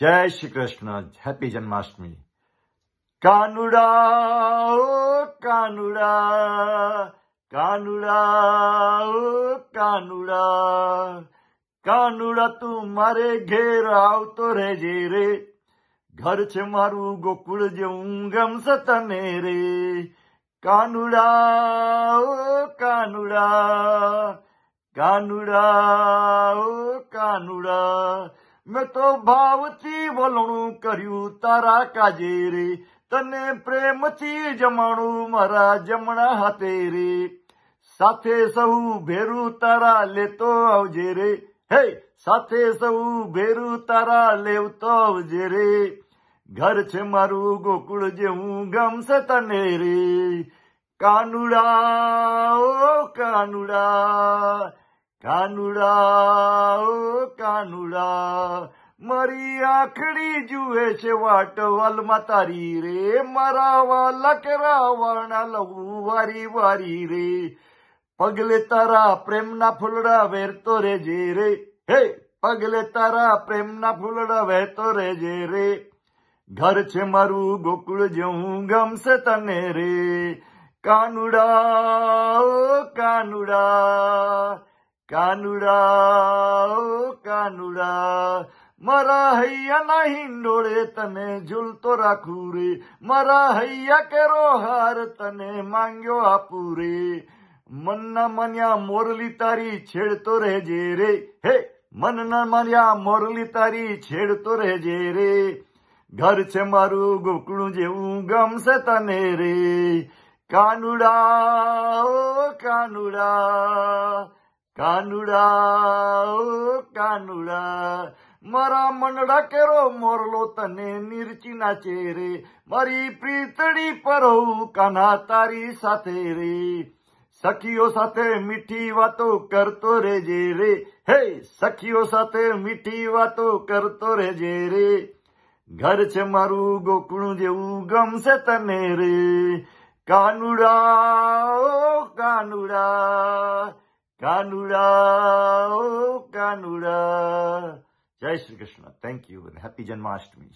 જય શ્રી કૃષ્ણ હેપી જન્માષ્ટમી કાનુડા ઓ કાનુડા કાનુડા ઓ કાનુડા કાનુડા તું મારે ઘેર આવતો રહેજે રે ઘર છે મારું ગોકુળ જેવું ગમશે તને રે કાનુડા ઓ કાનુડા કાનુડા ઓ કાનુડા મેં તો ભાવથી વલણું કર્યું તારા કાજે રે તને પ્રેમથી જમાણું મારા જમણા હાથે રે સાથે સહુ ભેરું તારા લેતો આવજે રે હે સાથે સહુ ભેરું તારા લેવતો આવજે રે ઘર છે મારું ગોકુળ જેવું ગમશે તને રે કાનુડા ઓ કાનુડા કાનુડા ઓ કાનુડા મારી આખડી જુએ છે વાટ વાલમાં તારી રે મારા વાલા કરા વાણા લવું વારી વારી રે પગલે તારા પ્રેમના ફૂલડા વેરતો રેજે રે હે પગલે તારા પ્રેમના ફૂલડા વહેતો રેજે રે ઘર છે મારું ગોકુળ જેવું ગમશે તને રે કાનુડા કાનુડા કાનુડા કાનુડા મારા હૈયાના હિંડોળે તને ઝૂલતો રાખું રે મારા હૈયા કેરો હાર તને માંગ્યો આપું રે મનના મન્યા મોરલી તારી છેડતો રહેજે રે હે મનના મન્યા મોરલી તારી છેડતો રહેજે રે ઘર છે મારું ગોકળું જેવું ગમશે તને રે કાનુડા કાનુડા કાનુડા ઓ કાનુડા મારા મંડળા કેરો મોરલો તને નિરચીના ચેરે મારી પ્રીતડી પર કાના તારી સાથે રે સખીઓ સાથે મીઠી વાતો કરતો રેજે રે હે સખીઓ સાથે મીઠી વાતો કરતો રેજે રે ઘર છે મારું ગોકુણું જેવું ગમશે તને રે કાનુડા કાનુડા Kanura, oh Kanura. Jai Sri Krishna. Thank you and happy Janmashtami.